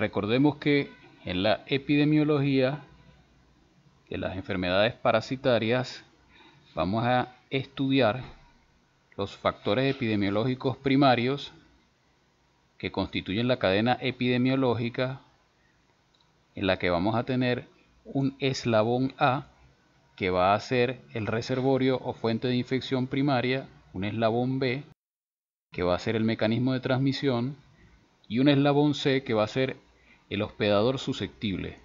Recordemos que en la epidemiología de las enfermedades parasitarias vamos a estudiar los factores epidemiológicos primarios que constituyen la cadena epidemiológica en la que vamos a tener un eslabón A que va a ser el reservorio o fuente de infección primaria, un eslabón B que va a ser el mecanismo de transmisión y un eslabón C que va a ser el hospedador susceptible.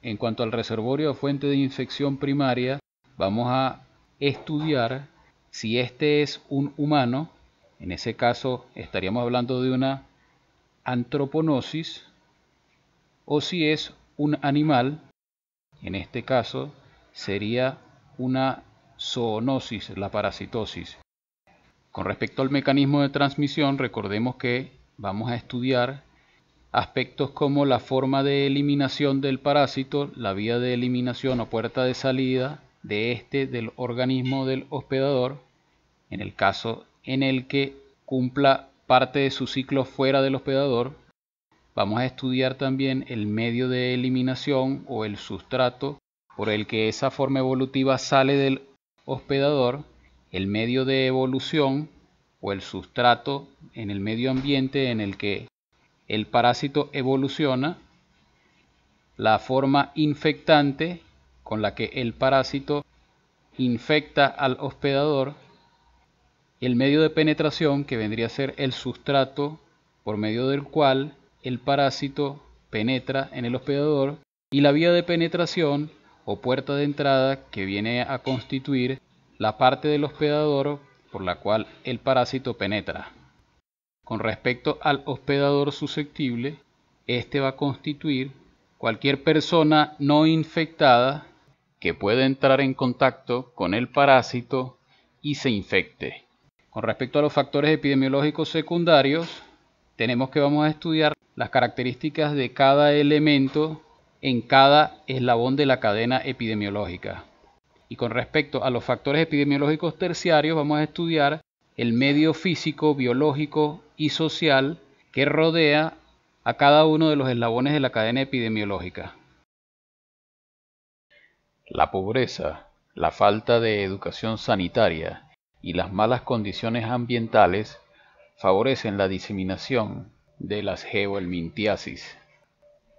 En cuanto al reservorio o fuente de infección primaria, vamos a estudiar si este es un humano, en ese caso estaríamos hablando de una antroponosis, o si es un animal, en este caso sería una zoonosis, la parasitosis. Con respecto al mecanismo de transmisión, recordemos que vamos a estudiar aspectos como la forma de eliminación del parásito, la vía de eliminación o puerta de salida de este del organismo del hospedador, en el caso en el que cumpla parte de su ciclo fuera del hospedador. Vamos a estudiar también el medio de eliminación o el sustrato por el que esa forma evolutiva sale del hospedador, el medio de evolución o el sustrato en el medio ambiente en el que el parásito evoluciona, la forma infectante con la que el parásito infecta al hospedador, el medio de penetración que vendría a ser el sustrato por medio del cual el parásito penetra en el hospedador y la vía de penetración o puerta de entrada que viene a constituir la parte del hospedador por la cual el parásito penetra. Con respecto al hospedador susceptible, este va a constituir cualquier persona no infectada que pueda entrar en contacto con el parásito y se infecte. Con respecto a los factores epidemiológicos secundarios, tenemos que vamos a estudiar las características de cada elemento en cada eslabón de la cadena epidemiológica. Y con respecto a los factores epidemiológicos terciarios, vamos a estudiar el medio físico, biológico y social que rodea a cada uno de los eslabones de la cadena epidemiológica. La pobreza, la falta de educación sanitaria y las malas condiciones ambientales favorecen la diseminación de las geoelmintiasis.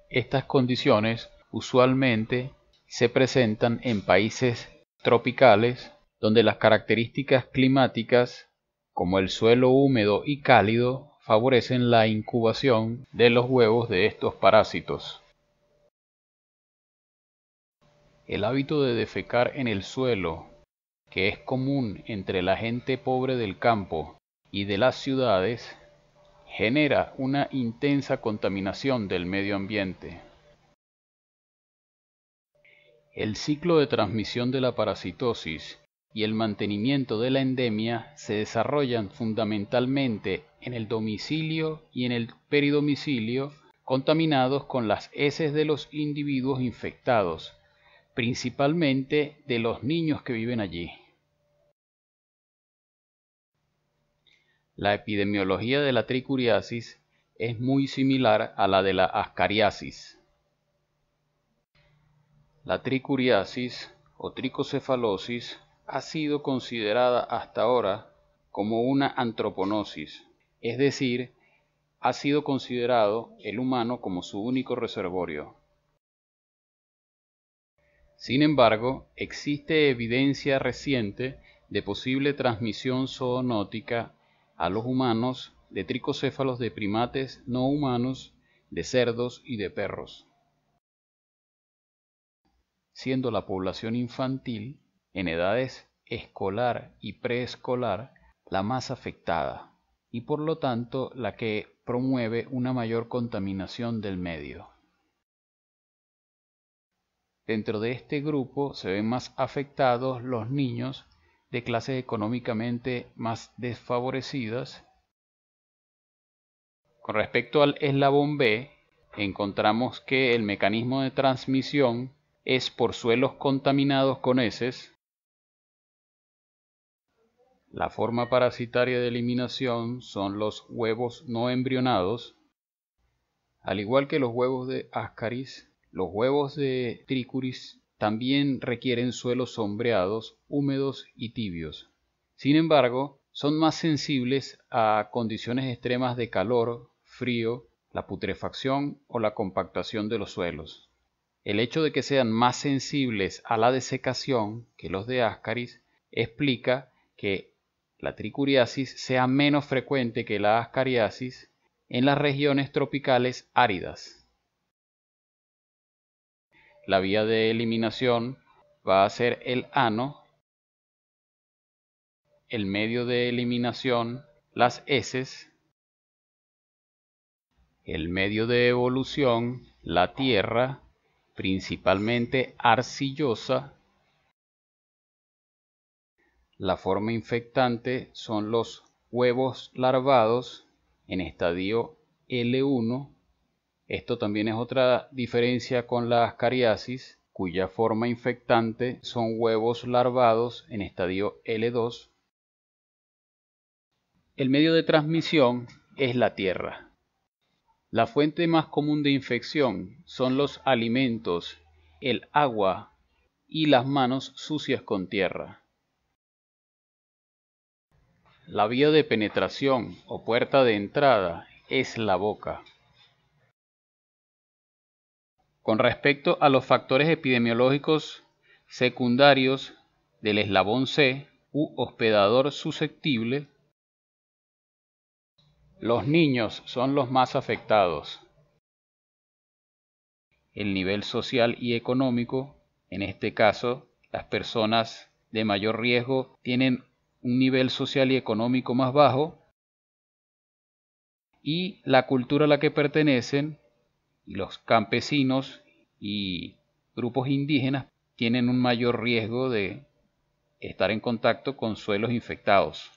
Estas condiciones usualmente se presentan en países tropicales donde las características climáticas como el suelo húmedo y cálido, favorecen la incubación de los huevos de estos parásitos. El hábito de defecar en el suelo, que es común entre la gente pobre del campo y de las ciudades, genera una intensa contaminación del medio ambiente. El ciclo de transmisión de la parasitosis y el mantenimiento de la endemia se desarrollan fundamentalmente en el domicilio y en el peridomicilio contaminados con las heces de los individuos infectados, principalmente de los niños que viven allí. La epidemiología de la tricuriasis es muy similar a la de la ascariasis. La tricuriasis o tricocefalosis ha sido considerada hasta ahora como una antroponosis, es decir, ha sido considerado el humano como su único reservorio. Sin embargo, existe evidencia reciente de posible transmisión zoonótica a los humanos de tricocéfalos de primates no humanos, de cerdos y de perros, siendo la población infantil en edades escolar y preescolar la más afectada y por lo tanto la que promueve una mayor contaminación del medio. Dentro de este grupo se ven más afectados los niños de clases económicamente más desfavorecidas. Con respecto al eslabón B, encontramos que el mecanismo de transmisión es por suelos contaminados con heces, la forma parasitaria de eliminación son los huevos no embrionados. Al igual que los huevos de Ascaris, los huevos de Tricuris también requieren suelos sombreados, húmedos y tibios. Sin embargo, son más sensibles a condiciones extremas de calor, frío, la putrefacción o la compactación de los suelos. El hecho de que sean más sensibles a la desecación que los de Ascaris explica que la tricuriasis sea menos frecuente que la ascariasis en las regiones tropicales áridas. La vía de eliminación va a ser el ano, el medio de eliminación, las heces, el medio de evolución, la tierra, principalmente arcillosa, la forma infectante son los huevos larvados en estadio L1. Esto también es otra diferencia con la Ascariasis, cuya forma infectante son huevos larvados en estadio L2. El medio de transmisión es la tierra. La fuente más común de infección son los alimentos, el agua y las manos sucias con tierra. La vía de penetración o puerta de entrada es la boca. Con respecto a los factores epidemiológicos secundarios del eslabón C u hospedador susceptible, los niños son los más afectados. El nivel social y económico, en este caso, las personas de mayor riesgo tienen un nivel social y económico más bajo, y la cultura a la que pertenecen, los campesinos y grupos indígenas tienen un mayor riesgo de estar en contacto con suelos infectados.